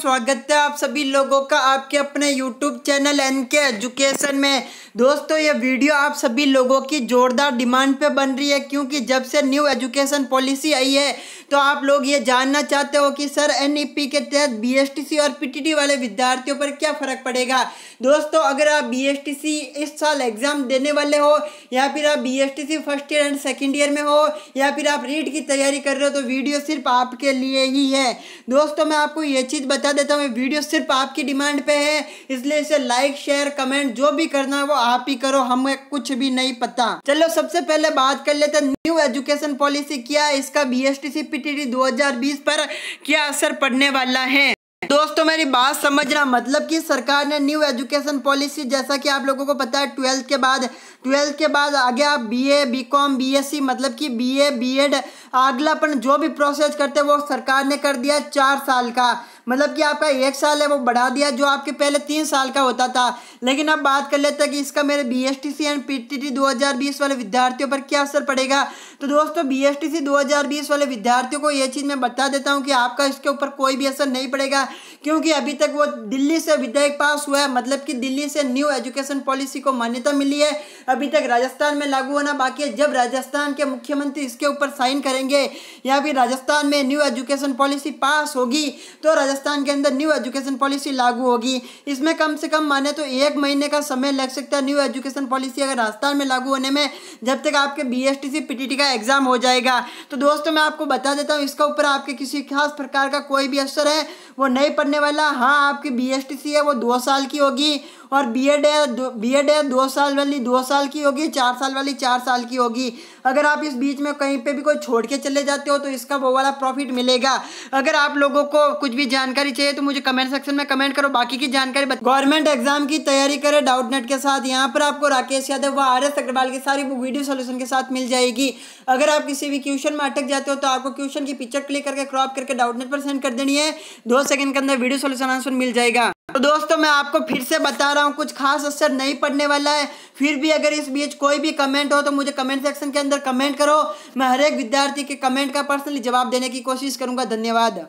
स्वागत है आप सभी लोगों का आपके अपने YouTube channel N K education में दोस्तों ये वीडियो आप सभी लोगों की ज़ोरदार डिमांड पे बन रही है क्योंकि जब से न्यू एजुकेशन पॉलिसी आई है तो आप लोग ये जानना चाहते हो कि सर एन e के तहत बी और पी वाले विद्यार्थियों पर क्या फ़र्क पड़ेगा दोस्तों अगर आप बी इस साल एग्ज़ाम देने वाले हो या फिर आप B first year and second year में हो या फिर आप रीड की तैयारी कर रहे हो तो वीडियो सिर्फ आपके लिए ही है दोस्तों मैं आपको ये चीज़ बता देता हूँ वीडियो सिर्फ आपकी डिमांड पे है इसलिए इसे लाइक शेयर कमेंट जो भी करना है वो आप ही करो हमें कुछ भी नहीं पता चलो सबसे पहले बात कर लेते न्यू एजुकेशन पॉलिसी क्या इसका B S T C P T D दो हजार बीस पर क्या असर पड़ने वाला है दोस्तों मेरी बात समझना मतलब कि सरकार ने न्यू एजुकेशन पॉलिसी जैसा कि आप लोगों को पता है ट्वेल्थ के बाद ट्वेल्थ के बाद आगे आप बीए बीकॉम बीएससी मतलब कि बीए बीएड अपन जो भी प्रोसेस करते हैं वो सरकार ने कर दिया चार साल का मतलब कि आपका एक साल है वो बढ़ा दिया जो आपके पहले तीन साल का होता था लेकिन अब बात कर लेते हैं कि इसका मेरे B S T C and P T T दो हज़ार बीस वाले विद्यार्थियों पर क्या असर पड़ेगा तो दोस्तों बी एस टी सी दो हज़ार बीस वाले विद्यार्थियों को ये चीज़ मैं बता देता हूँ कि आपका इसके ऊपर कोई भी असर नहीं पड़ेगा क्योंकि अभी तक वो दिल्ली से विधेयक पास हुआ है मतलब कि दिल्ली से न्यू एजुकेशन पॉलिसी को मान्यता मिली है अभी तक राजस्थान में लागू होना बाकी है जब राजस्थान के मुख्यमंत्री इसके ऊपर साइन करेंगे या फिर राजस्थान में न्यू एजुकेशन पॉलिसी पास होगी तो राजस्थान राजस्थान के अंदर न्यू एजुकेशन पॉलिसी लागू होगी इसमें कम से कम माने तो एक महीने का समय लग सकता है न्यू एजुकेशन पॉलिसी अगर राजस्थान में लागू होने में जब तक आपके बी एस का एग्जाम हो जाएगा तो दोस्तों मैं आपको बता देता हूँ इसका ऊपर आपके किसी खास प्रकार का कोई भी असर है वो नहीं पड़ने वाला हाँ आपकी बी है वो दो साल की होगी और बी एड है बी एड है दो साल वाली दो साल की होगी चार साल वाली चार साल की होगी अगर आप इस बीच में कहीं पे भी कोई छोड़ के चले जाते हो तो इसका वो वाला प्रॉफिट मिलेगा अगर आप लोगों को कुछ भी जा... जानकारी चाहिए तो मुझे कमेंट सेक्शन में कमेंट करो बाकी की जानकारी गवर्नमेंट एग्जाम की तैयारी करे डाउट नेट के साथ यहाँ पर आपको राकेश यादव व आर एस अग्रवाल की सारी वीडियो सोल्यूशन के साथ मिल जाएगी अगर आप किसी भी क्वेश्चन में अटक जाते हो तो आपको क्वेश्चन की पिक्चर क्लिक करके क्रॉप करके डाउट नेट पर सेंड कर देनी है दो सेकंड के अंदर वीडियो सोल्यूशन आंसर मिल जाएगा तो दोस्तों मैं आपको फिर से बता रहा हूँ कुछ खास असर नहीं पड़ने वाला है फिर भी अगर इस बीच कोई भी कमेंट हो तो मुझे कमेंट सेक्शन के अंदर कमेंट करो मैं हर एक विद्यार्थी के कमेंट का पर्सनली जवाब देने की कोशिश करूंगा धन्यवाद